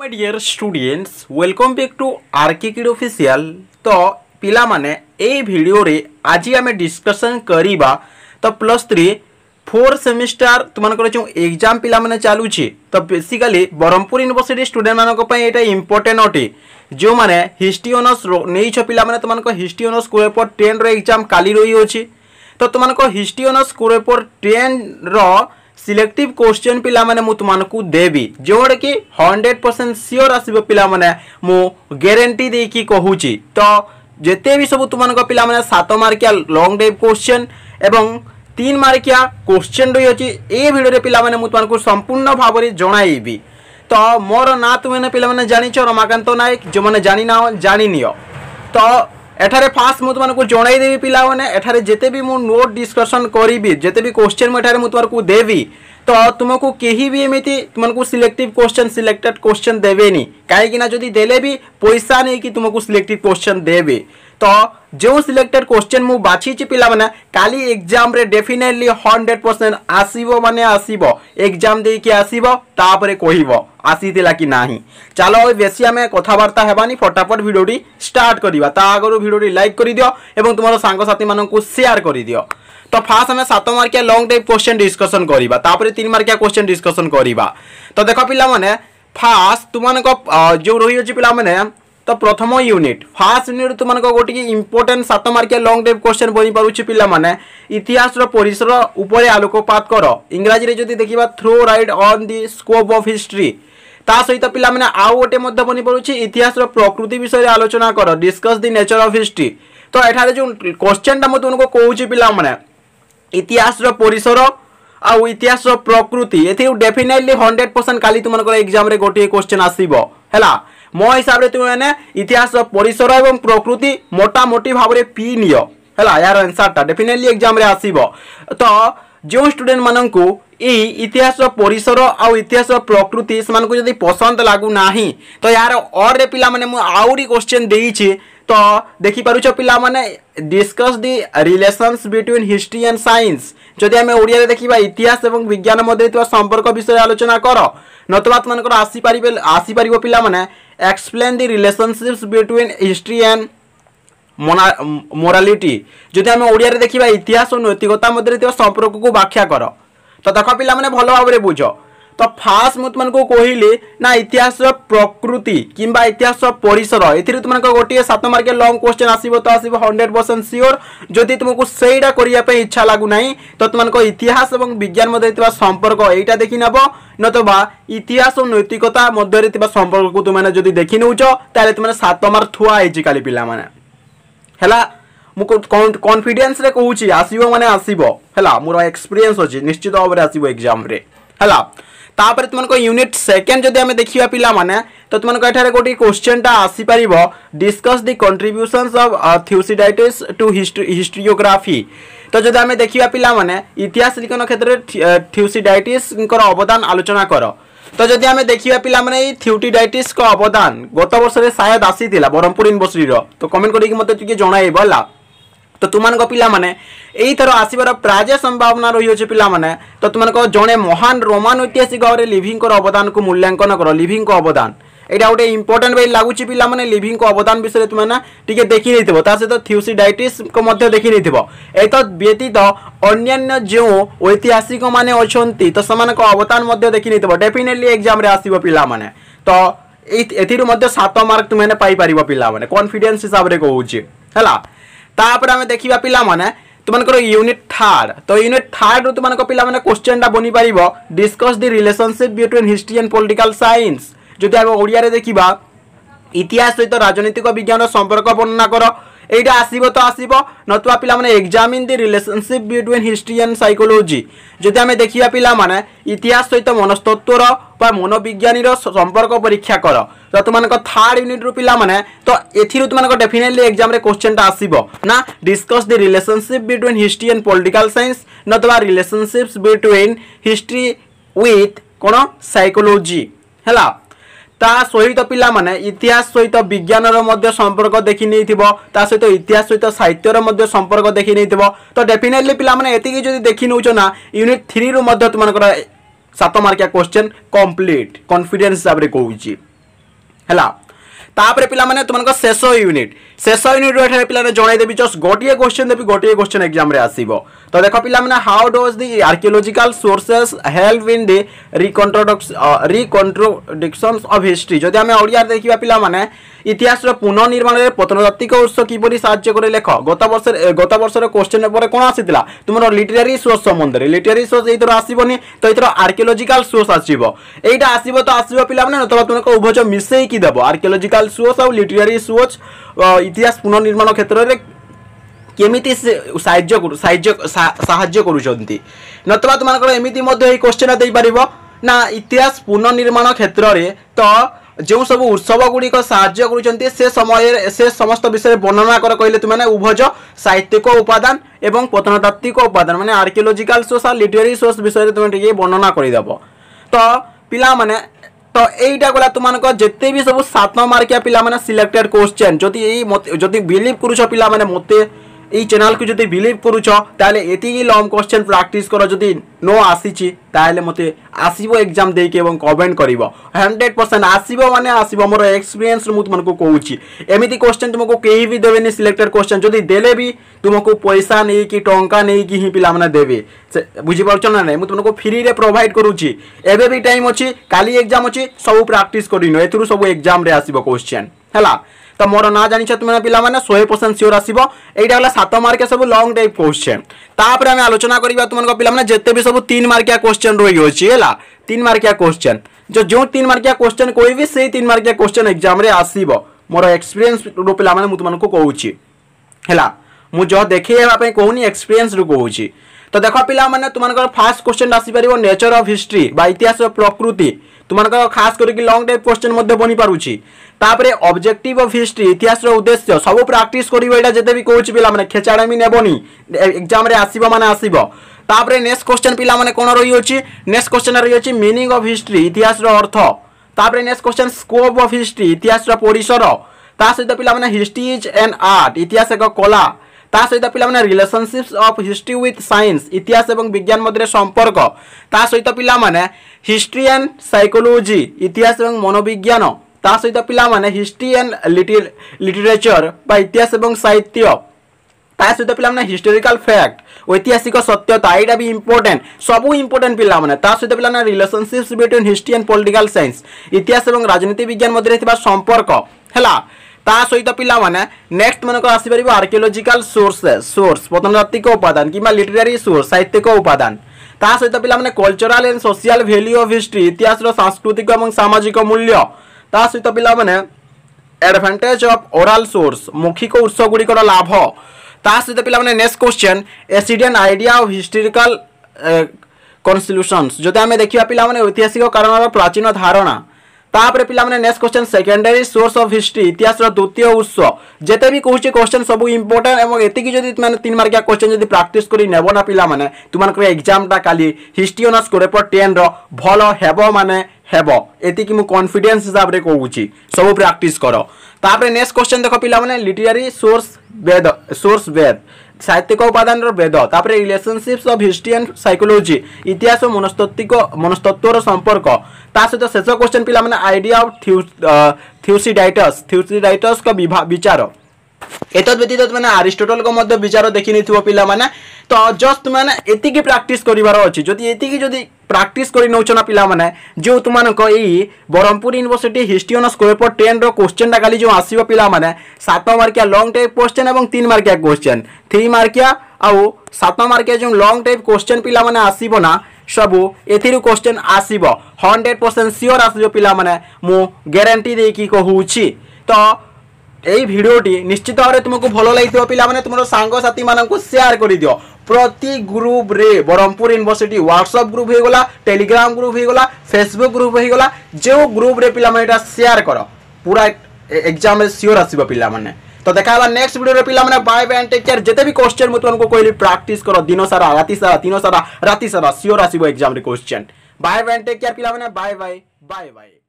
my dear students welcome back to R K kid official ତ ପିଲାମାନେ ଏଇ ଭିଡ଼ିଓରେ ଆଜି ଆମେ ଡିସ୍କସନ୍ କରିବା ତ ପ୍ଲସ୍ ଥ୍ରୀ ଫୋର୍ ସେମିଷ୍ଟାର ତୁମମାନଙ୍କର ଯେଉଁ ଏକ୍ଜାମ୍ ପିଲାମାନେ ଚାଲୁଛି ତ ବେସିକାଲି ବ୍ରହ୍ମପୁର ୟୁନିଭର୍ସିଟି ଷ୍ଟୁଡେଣ୍ଟମାନଙ୍କ ପାଇଁ ଏଇଟା ଇମ୍ପୋର୍ଟାଣ୍ଟ ଅଟେ ଯେଉଁମାନେ ହିଷ୍ଟ୍ରି ଅନର୍ସ ନେଇଛ ପିଲାମାନେ ତୁମମାନଙ୍କ ହିଷ୍ଟ୍ରି ଅନର୍ସ କୋରେପର ଟେନ୍ର ଏକ୍ଜାମ୍ କାଲି ରହିଅଛି ତ ତୁମମାନଙ୍କ ହିଷ୍ଟ୍ରି ଅନର୍ସ କୋରେପର ଟେନ୍ର सिलेक्टिव क्वेश्चन पिलाने तुमको देवी जोड़ कि हंड्रेड परसेंट सियोर आस पाने मु ग्यारंटी देकी कहूँ तो जिते भी सब तुमको पाने सात मार्किया लंग ड्राइव क्वेश्चन एवं तीन मार्किया क्वेश्चन रही अच्छी ए भिडियो पाने तुमको संपूर्ण भाव जन तो मोर ना तुम पे जाच रमाकांत नायक जो मैंने जानी ना जानी नियो तो एठार फास्ट मुझे तुमको जनईदेवि पाने जिते भी मुझे नोट डिस्कसन करी जिते भी क्वेश्चन मुझे तुमको देवी तो तुमको कहीं भी एमती तुमको सिलेक्टिव क्वेश्चन सिलेक्टेड क्वेश्चन देवे कहीं जी दे पैसा नहीं कि तुमको सिलेक्ट क्वेश्चन देवे तो जो सिलेक्टेड क्वेश्चन मुझे पिला मैंने का एक्जाम डेफिनेटली हंड्रेड परसेंट आस मानने आसब एग्जाम देखिए आसबापर कह आसी कि ना चलो बेस आम कथबार्ता होबानी फटाफट भिडोटी स्टार्ट करवा आगर भिडोटी लाइक कर दि और तुम सांगसाथी मानक सेयार कर दि तो फास्ट आम सात मार्किया लंग टाइप क्वेश्चन डिस्कसन करन मार्किया क्वेश्चन डिस्कसन करवा तो देख पाने फास्ट तुमको जो रही पाने তো প্রথম ইউনিট ফার্স্ট ইউনিট তোমার গোটিয়ে ইম্পর্টেন্ট সাত মার্কিয়া লং টাইপ কোশ্চেন বই পারুছি পিলামানে ইতিহাসর পরিসর উপরে আলোকপাত কর ইংরাজিরে যদি দেখিবা throw light on the scope of history তা সহিত পিলামানে আউ গোটে মধ্যে বনিপারুছি ইতিহাসর প্রকৃতি বিষয়ে আলোচনা কর discuss the nature of history তো এখানে যে কোশ্চেনটা মু তোমাকে কৌছি পিলামানে ইতিহাসর পরিসর ଆଉ ଇତିହାସର ପ୍ରକୃତି ଏଥିରୁ ଡେଫିନେଟଲି ହଣ୍ଡ୍ରେଡ଼ ପରସେଣ୍ଟ କାଲି ତୁମମାନଙ୍କର ଏକ୍ଜାମରେ ଗୋଟିଏ କ୍ୱେଶ୍ଚନ୍ ଆସିବ ହେଲା ମୋ ହିସାବରେ ତୁମେମାନେ ଇତିହାସ ପରିସର ଏବଂ ପ୍ରକୃତି ମୋଟାମୋଟି ଭାବରେ ପି ନିଅ ହେଲା ଏହାର ଆନ୍ସର୍ଟା ଡେଫିନେଟଲି ଏକ୍ଜାମ୍ରେ ଆସିବ ତ ଯେଉଁ ଷ୍ଟୁଡେଣ୍ଟମାନଙ୍କୁ ଏଇ ଇତିହାସ ପରିସର ଆଉ ଇତିହାସ ପ୍ରକୃତି ସେମାନଙ୍କୁ ଯଦି ପସନ୍ଦ ଲାଗୁନାହିଁ ତ ଏହାର ଅର୍ରେ ପିଲାମାନେ ମୁଁ ଆହୁରି କୋଶ୍ଚିନ୍ ଦେଇଛି ତ ଦେଖିପାରୁଛ ପିଲାମାନେ discuss the relations between history and science ଯଦି ଆମେ ଓଡ଼ିଆରେ ଦେଖିବା ଇତିହାସ ଏବଂ ବିଜ୍ଞାନ ମଧ୍ୟରେ ଥିବା ସମ୍ପର୍କ ବିଷୟରେ ଆଲୋଚନା କର ନତବା ତୁମମାନଙ୍କର ଆସିପାରିବେ ଆସିପାରିବ ପିଲାମାନେ explain the relationships between history and morality যদি আমি ওড়িয়ারে দেখিবা ইতিহাস ও নৈতিকতা মধ্যে থাকা সম্পর্ককে ব্যাখ্যা কর তো দেখ পিলামানে ভালো ভাবে বুঝ ତ ଫାଷ୍ଟ ମୁଁ ତୁମମାନଙ୍କୁ କହିଲି ନା ଇତିହାସର ପ୍ରକୃତି କିମ୍ବା ଇତିହାସର ପରିସର ଏଥିରୁ ତୁମମାନଙ୍କ ଗୋଟିଏ ସାତ ମାର୍କେ ଲଙ୍ଗ କ୍ୱେଶ୍ଚନ୍ ଆସିବ ତ ଆସିବ ହଣ୍ଡ୍ରେଡ଼ ପରସେଣ୍ଟ ସିଓର ଯଦି ତୁମକୁ ସେଇଟା କରିବା ପାଇଁ ଇଚ୍ଛା ଲାଗୁନାହିଁ ତ ତୁମମାନଙ୍କ ଇତିହାସ ଏବଂ ବିଜ୍ଞାନ ମଧ୍ୟରେ ଥିବା ସମ୍ପର୍କ ଏଇଟା ଦେଖିନେବ নতবা ইতিহাস ও নৈতিকতা মধ্যে থাকা সম্পর্ক তুমি যদি দেখি নেউছ তাহলে তুমি সাত মার্ক থুয়া হয়েছি কালি পিলা মানে হেলা মু কনফিডেন্সরে কৌছি আসব মানে আসব হেলা মোর এক্সপিরিয়েন্স অছি নিশ্চিত ভাবে আসব এক্সামে হেলা तापर तुमको यूनिट सेकेंड जब देखा पे तो तुमको क्वेश्चन आसी पार discuss the contribution of Thucydides to historiography तो जब आम देखा पे इतिहास लिखन क्षेत्र में uh, थीसीडाइट अवदान आलोचना कर तो जदि आम देखा पे थीटिडाइट अवदान गत वर्ष आसी ब्रह्मपुर यूनिवर्सीटी तो कमेंट करके मतलब जनइब है তো তোমাদের পিলামানে এইথর আসবার প্রায় সম্ভাবনা রয়েছে পিলামানে তো তোমাদের জনে মহান রোমান ঐতিহাসিক ভাবে লিভিঙ্কর অবদানক মূল্যাঙ্কন কর লিভিঙ্ক অবদান এটা গোটে ইম্পর্টাট বই লাগুচি পিলামানে লিভিঙ্ক অবদান বিষয়ে তুমি টিকে দেখি নেইথিব তা সহ থিউসিডাইটিস মধ্যে দেখি নেইথিব এত ব্যতীত অন্যান্য যে ঐতিহাসিক মানে অনেক তো সে অবদান মধ্যে দেখি নেইথিব ডেফিনেটলি এক্সামে আসব পিলামানে তো ଏଥିରୁ ମଧ୍ୟ ସାତ ମାର୍କ ତୁମେମାନେ ପାଇପାରିବ ପିଲାମାନେ କନଫିଡେନ୍ସ ହିସାବରେ କହୁଛି ହେଲା ତାପରେ ଆମେ ଦେଖିବା ପିଲାମାନେ তোমাদের ইউনিট থার্ড তো ইউনিট থার্ড রু তোমার পিলামানে কোশ্চেনটা বনি পারিব discuss the relationship between history and political science যদি আমি ওড়িয়ারে দেখিবা ইতিহাস সহিত রাজনৈতিক বিজ্ঞানর সম্পর্ক বর্ণনা কর এইটা আসব তো আসব নতুবা পিলামানে examine the relationship between history and psychology যদি আমি দেখিবা পিলামানে ইতিহাস সহিত মনস্তত্ত্বর বা মনোবিজ্ঞানীর সম্পর্ক পরীক্ষা কর তো তোমার থার্ড ইউনিট্রু পিলামানে তো এথিরু তোমার ডেফিনেটলি এক্সামে কোশ্চেনটা আসব না discuss the relationship between history and political science নতুবা রিলেশনশিপস বিটুইন হিস্ট্রি উইথ কোণ সাইকোলোজি ହେଲା তা সহিত পিলামানে ইতিহাস সহিত বিজ্ঞানর মধ্যে সম্পর্ক দেখি নেইথিব তা সহিত ইতিহাস সহিত সাহিত্যর মধ্যে সম্পর্ক দেখি নেইথিব তো ডেফিনেটলি পিলামানে এতিকি যদি দেখি নেউছ না ইউনিট 3 রু মধ্যে তোমাদের সাত মার্কিয়া কোশ্চেন কমপ্লিট কনফিডেন্স হিসাবে কৌছি হ্যাঁ ତାପରେ ପିଲାମାନେ ତୁମମାନଙ୍କ ଶେଷ ୟୁନିଟ୍ ଶେଷ ୟୁନିଟ୍ରୁ ଏଠାରେ ପିଲାମାନେ ଜଣାଇଦେବି ଜଷ୍ଟ ଗୋଟିଏ କୋଶ୍ଚିନ୍ ଦେବି ଗୋଟିଏ କୋଶ୍ଚିନ୍ ଏକ୍ଜାମ୍ରେ ଆସିବ ତ ଦେଖ ପିଲାମାନେ how does the archaeological sources help in the reconstruction reconstructions of history ଯଦି ଆମେ ଓଡ଼ିଆରେ ଦେଖିବା ପିଲାମାନେ ইতিহাসর পুনর্নির্মাণে প্রত্নতাত্ত্বিক উৎস কিপর সাহায্য করে লেখ গত বর্ষের গত বর্ষর কোশ্চেন পরে কোণ আসিলা তোমার লিটেরারি সোর্স সম্বন্ধে লিটেরারি সোর্স এইথর আসবনি তো এইথর আর্কিওলোজিকাল সোর্স আসব এইটা আসব তো আসব পিলামানে নতুবা তোমাকে উভয় মিশাইকি দেব আর্কিওলোজিকাল সোর্স আর লিটেরারি সোর্স ইতিহাস পুনর্নির্মাণ ক্ষেত্রে কেমিতি সাহায্য সাহায্য সাহায্য করুচন্তি নতুবা তোমাদের এমিতি মধ্যে এই কোশ্চেন দেইপারিব না ইতিহাস পুনর্নির্মাণ ক্ষেত্রে তো ଯେଉଁ ସବୁ ଉତ୍ସବ ଗୁଡ଼ିକ ସାହାଯ୍ୟ କରୁଛନ୍ତି ସେ ସମୟରେ ସେ ସମସ୍ତ ବିଷୟରେ ବର୍ଣ୍ଣନା କର କହିଲେ ତୁମାନେ ଉଭଜ ସାହିତ୍ୟିକ ଉପାଦାନ ଏବଂ ପ୍ରତ୍ନତାତ୍ତ୍ୱିକ ଉପାଦାନ ମାନେ ଆର୍କିଓଲୋଜିକାଲ ସୋର୍ସ ଆଉ ଲିଟେରୀ ସୋର୍ସ ବିଷୟରେ ତୁମେ ଟିକେ ବର୍ଣ୍ଣନା କରିଦେବ ତ ପିଲାମାନେ ତ ଏଇଟା ଗଲା ତୁମାନଙ୍କ ଯେତେ ବି ସବୁ ସାତ ମାର୍କିଆ ପିଲାମାନେ ସିଲେକ୍ଟେଡ୍ କୋଶ୍ଚେନ୍ ଯଦି ଏଇ ଯଦି ବିଲିଭ୍ କରୁଛ ପିଲାମାନେ ମୋତେ এই ଚ୍ୟାନେଲ୍କୁ ଯଦି ବିଲିଭ୍ କରୁଛ ତାହେଲେ ଏତିକି ଲଙ୍ଗ୍ କ୍ୱେଶ୍ଚନ୍ ପ୍ରାକ୍ଟିସ୍ କର ଯଦି ନ ଆସିଛି ତାହେଲେ ମୋତେ ଆସିବ ଏକ୍ଜାମ୍ ଦେଇକି ଏବଂ କମେଣ୍ଟ କରିବ ହଣ୍ଡ୍ରେଡ଼ ପରସେଣ୍ଟ ଆସିବ ମାନେ ଆସିବ ମୋର ଏକ୍ସପିରିଏନ୍ସରୁ ମୁଁ ତୁମକୁ କହୁଛି ଏମିତି କ୍ୱେଶ୍ଚନ୍ ତୁମକୁ କେହି ବି ଦେବେନି ସିଲେକ୍ଟେଡ୍ କ୍ୱେଶ୍ଚନ୍ ଯଦି ଦେଲେ ବି ତୁମକୁ ପଇସା ନେଇକି ଟଙ୍କା ନେଇକି ହିଁ ପିଲାମାନେ ଦେବେ ସେ ବୁଝିପାରୁଛ ନା ନାହିଁ ମୁଁ ତୁମକୁ ଫ୍ରିରେ ପ୍ରୋଭାଇଡ଼ କରୁଛି ଏବେ ବି ଟାଇମ୍ ଅଛି କାଲି ଏକ୍ଜାମ୍ ଅଛି ସବୁ ପ୍ରାକ୍ଟିସ୍ କରିନ ଏଥିରୁ ସବୁ ଏକ୍ଜାମ୍ରେ ଆସିବ କ୍ୱେଶ୍ଚନ୍ ହେଲା तो मोर ना जान तुम्हारा पाने शहे परसेंट सियोर आसाला सत मार्के सब लंग टाइप क्वेश्चन तापर आम आलोचना करवा तुम पाने जिते भी सब तीन मार्किया क्वेश्चन रही होगा तीन मार्किया क्वेश्चन जो जो तीन मार्किया क्वेश्चन कह भी सही तीन मार्किया क्वेश्चन एक्जाम आसो मोर एक्सपीरियंस रू पे तुमको कहला मुझ देखेप कहूनी एक्सपीरियंस रू कौ तो देख पाने तुमको फास्ट क्वेश्चन आसपार नेचर ऑफ हिस्ट्री इतिहास प्रकृति তোমাদের খাস করি লং টাইপ কোশ্চেন বনিপারুছি তাপরে অবজেক্টিভ অফ হিস্ট্রি ইতিহাসর উদ্দেশ্য সব প্রাকটিস করব এটা যেতে বি কৌছি মানে খেচাড়ামি নেবনি এক্সামে আসব মানে আসব তাপরে নেক্সট কোশ্চেন পিলা পিলামানে কোণ রয়েছে নেক্সট কোশ্চেন রয়েছে মিনিং অফ হিস্ট্রি ইতিহাসর অর্থ তাপরে next question scope of history ইতিহাসর পরিসর তা সহিত মানে হিস্ট্রি ইজ এন আর্ট ইতিহাস এক কলা ତା ସହିତ ପିଲାମାନେ relationships of history with science ଇତିହାସ ଏବଂ ବିଜ୍ଞାନ ମଧ୍ୟରେ ସମ୍ପର୍କ ତା ସହିତ ପିଲାମାନେ ହିଷ୍ଟ୍ରି ଆଣ୍ଡ ସାଇକୋଲୋଜି ଇତିହାସ ଏବଂ ମନୋବିଜ୍ଞାନ ତା ସହିତ ପିଲାମାନେ ହିଷ୍ଟ୍ରି ଆଣ୍ଡ ଲିଟରେଚର ବା ଇତିହାସ ଏବଂ ସାହିତ୍ୟ ତା ସହିତ ପିଲାମାନେ ହିଷ୍ଟୋରିକାଲ ଫ୍ୟାକ୍ଟ ଐତିହାସିକ ସତ୍ୟତା ଏଇଟା ବି ଇମ୍ପୋର୍ଟାଣ୍ଟ ସବୁ ଇମ୍ପୋର୍ଟାଣ୍ଟ ପିଲାମାନେ ତା ସହିତ ପିଲାମାନେ relationships between history and political science ଇତିହାସ ଏବଂ ରାଜନୀତି ବିଜ୍ଞାନ ମଧ୍ୟରେ ଥିବା ସମ୍ପର୍କ ହେଲା ता सहित पिला नेक्स्ट मन को आसपार आर्कियोलोजिकाल सोर्स सोर्स प्रतनतात्विक उपादान कि लिटरेरी सोर्स साहित्यिक उपादान ता सहित पाने cultural and social value of history इतिहास सांस्कृतिक और सामाजिक मूल्य ता सहित पाने एडभांटेज अफ ओराल सोर्स मौखिक उत्सगुड़ लाभ ता सहित पाने नेक्स्ट क्वेश्चन एसीडियन आईडिया अफ हिस्टोरिकाल कन्स्टिट्यूशन जो आम देखा पिला ऐतिहासिक कारण प्राचीन धारणा ତାପରେ ପିଲାମାନେ next question secondary source of history ଇତିହାସର ଦ୍ୱିତୀୟ ଉତ୍ସ ଯେତେ ବି କହୁଛି କ୍ୱେଶ୍ଚନ ସବୁ ଇମ୍ପୋର୍ଟାଣ୍ଟ ଏବଂ ଏତିକି ଯଦି ମାନେ ତିନି ମାର୍କିଆ କ୍ୱେଶ୍ଚନ ଯଦି ପ୍ରାକ୍ଟିସ୍ କରି ନେବ ନା ପିଲାମାନେ ତୁମାନଙ୍କର ଏକ୍ଜାମଟା କାଲି ହିଷ୍ଟ୍ରି ଅନର୍ସ କୋରେପର ଟେନ୍ର ଭଲ ହେବ ମାନେ ହେବ ଏତିକି ମୁଁ କନଫିଡେନ୍ସ ହିସାବରେ କହୁଛି ସବୁ ପ୍ରାକ୍ଟିସ୍ କର ତାପରେ ନେକ୍ସଟ କ୍ୱେଶ୍ଚନ ଦେଖ ପିଲାମାନେ literary source Veda source Veda ସାହିତ୍ୟିକ ଉପାଦାନର ବେଦ ତାପରେ relationships of history and psychology ଇତିହାସ ମନସ୍ତାତ୍ତ୍ୱିକ ମନସ୍ତତ୍ତ୍ୱର ସମ୍ପର୍କ ତା ସହିତ ଶେଷ କ୍ୱେଶ୍ଚନ୍ ପିଲାମାନେ ଆଇଡ଼ିଆ ଅଫ୍ ଥ୍ୟୁସିଡାଇଟସ୍ ଥ୍ୟୁସିଡାଇଟସ୍ଙ୍କ ବିଚାର ଏତଦ୍ ବ୍ୟତୀତ ମାନେ ଆରିଷ୍ଟୋଟଲଙ୍କ ମଧ୍ୟ ବିଚାର ଦେଖିନେଇଥିବ ପିଲାମାନେ ତ ଜଷ୍ଟ ମାନେ ଏତିକି ପ୍ରାକ୍ଟିସ୍ କରିବାର ଅଛି ଯଦି ଏତିକି ଯଦି ପ୍ରାକ୍ଟିସ୍ କରି ନେଉଛ ନା ପିଲାମାନେ ଯେଉଁ ତୁମମାନଙ୍କ ଏଇ Brahmapur university history honours paper ଟେନ୍ର କୋଶ୍ଚେନ୍ଟା କାଲି ଯେଉଁ ଆସିବ ପିଲାମାନେ ସାତ ମାର୍କିଆ ଲଙ୍ଗ୍ ଟାଇପ୍ କୋଶ୍ଚେନ୍ ଏବଂ ତିନି ମାର୍କିଆ କୋଶ୍ଚେନ୍ ଥ୍ରୀ ମାର୍କିଆ ଆଉ ସାତ ମାର୍କିଆ ଯେଉଁ ଲଙ୍ଗ୍ ଟାଇପ୍ କୋଶ୍ଚେନ୍ ପିଲାମାନେ ଆସିବ ନା ସବୁ ଏଥିରୁ କୋଶ୍ଚେନ୍ ଆସିବ ହଣ୍ଡ୍ରେଡ଼ ପରସେଣ୍ଟ ସିଓର୍ ଆସିବ ପିଲାମାନେ ମୁଁ ଗ୍ୟାରେଣ୍ଟି ଦେଇକି କହୁଛି ତ এই ভিডিওটি নিশ্চিত ভাবে তুমি ভালো লাগি পিলামানে তোমার সাংসাথী মানুষ সেয়ার করে দিও প্রতি গ্রুপরে ব্রহ্মপুর ইউনিভার্সিটি হোয়াটসঅপ গ্রুপ হয়ে গলা টেলিগ্রাম গ্রুপ হয়ে গলা ফেসবুক গ্রুপ হয়ে গলা যে গ্রুপরে পিলামানে এটা সেয়ার কর পুরা এক্সামে সিওর আসবে পিলামানে তো দেখা হল নেক্সট ভিডিওরে পিলামানে বাই বাই টেক কেয়ার যেতে বি কোশ্চেন মু তোমাকে কইলি প্র্যাকটিস কর দিন সারা রাতি সারা দিন সারা রাতি সারা সিওর আসবে এক্সামরে question bye bye take care পিলামানে বাই বাই বাই বাই